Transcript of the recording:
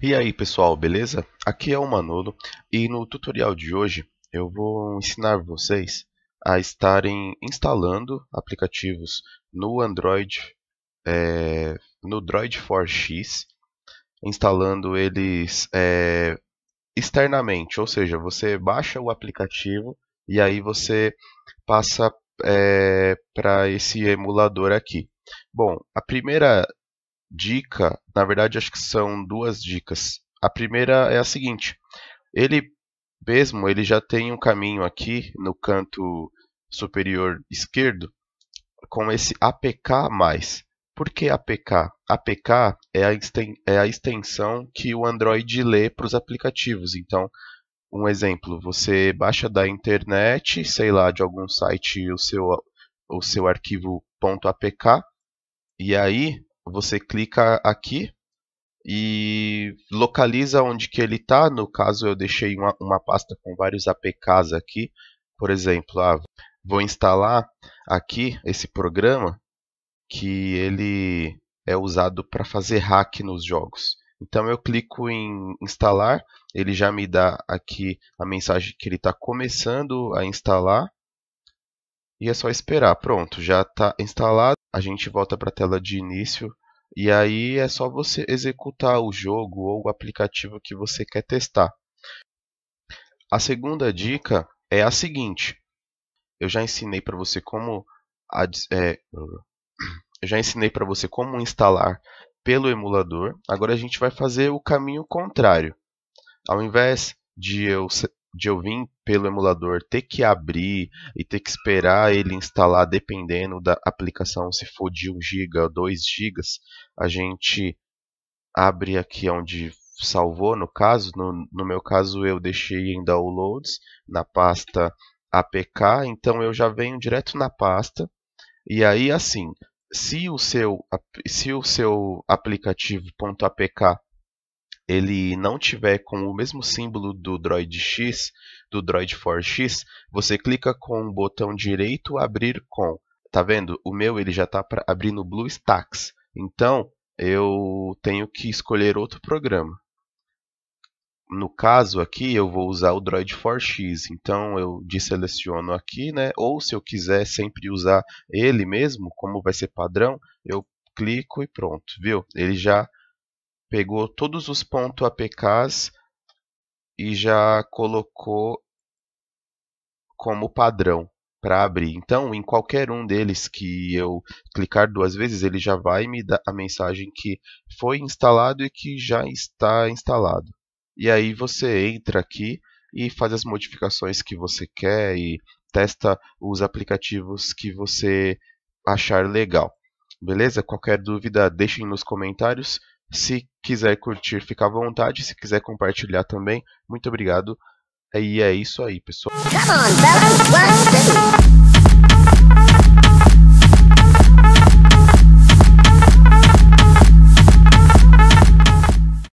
E aí pessoal, beleza? Aqui é o Manolo e no tutorial de hoje eu vou ensinar vocês a estarem instalando aplicativos no Android, é, no Droid 4X, instalando eles é, externamente, ou seja, você baixa o aplicativo e aí você passa é, para esse emulador aqui. Bom, a primeira dica, na verdade acho que são duas dicas. A primeira é a seguinte: ele mesmo ele já tem um caminho aqui no canto superior esquerdo com esse APK mais. Por que APK? APK é, é a, extensão que o Android lê para os aplicativos. Então, um exemplo, você baixa da internet, sei lá, de algum site o seu, o seu arquivo .apk e aí você clica aqui e localiza onde que ele está. No caso, eu deixei uma, uma pasta com vários APKs aqui. Por exemplo, ah, vou instalar aqui esse programa que ele é usado para fazer hack nos jogos. Então eu clico em instalar, ele já me dá aqui a mensagem que ele está começando a instalar. E é só esperar. Pronto, já está instalado. A gente volta para a tela de início. E aí é só você executar o jogo ou o aplicativo que você quer testar. A segunda dica é a seguinte. Eu já ensinei para você como, é, já ensinei para você como instalar pelo emulador. Agora a gente vai fazer o caminho contrário. Ao invés de eu, de eu vir pelo emulador ter que abrir e ter que esperar ele instalar dependendo da aplicação, se for de 1 GB ou 2 GB, a gente abre aqui onde salvou no caso, no, no meu caso eu deixei em downloads na pasta APK, então eu já venho direto na pasta e aí assim, se o seu, se o seu aplicativo.apk ele não tiver com o mesmo símbolo do Droid X, do Droid 4X, você clica com o botão direito abrir com. Tá vendo? O meu ele já está abrindo BlueStacks. Então, eu tenho que escolher outro programa no caso aqui, eu vou usar o Droid 4X, então eu deseleciono aqui, né? Ou se eu quiser sempre usar ele mesmo, como vai ser padrão, eu clico e pronto, viu? Ele já pegou todos os pontos APKs e já colocou como padrão para abrir. Então, em qualquer um deles que eu clicar duas vezes, ele já vai me dar a mensagem que foi instalado e que já está instalado e aí você entra aqui e faz as modificações que você quer e testa os aplicativos que você achar legal. Beleza? Qualquer dúvida, deixem nos comentários. Se quiser curtir, fica à vontade. Se quiser compartilhar também, muito obrigado. E é isso aí, pessoal.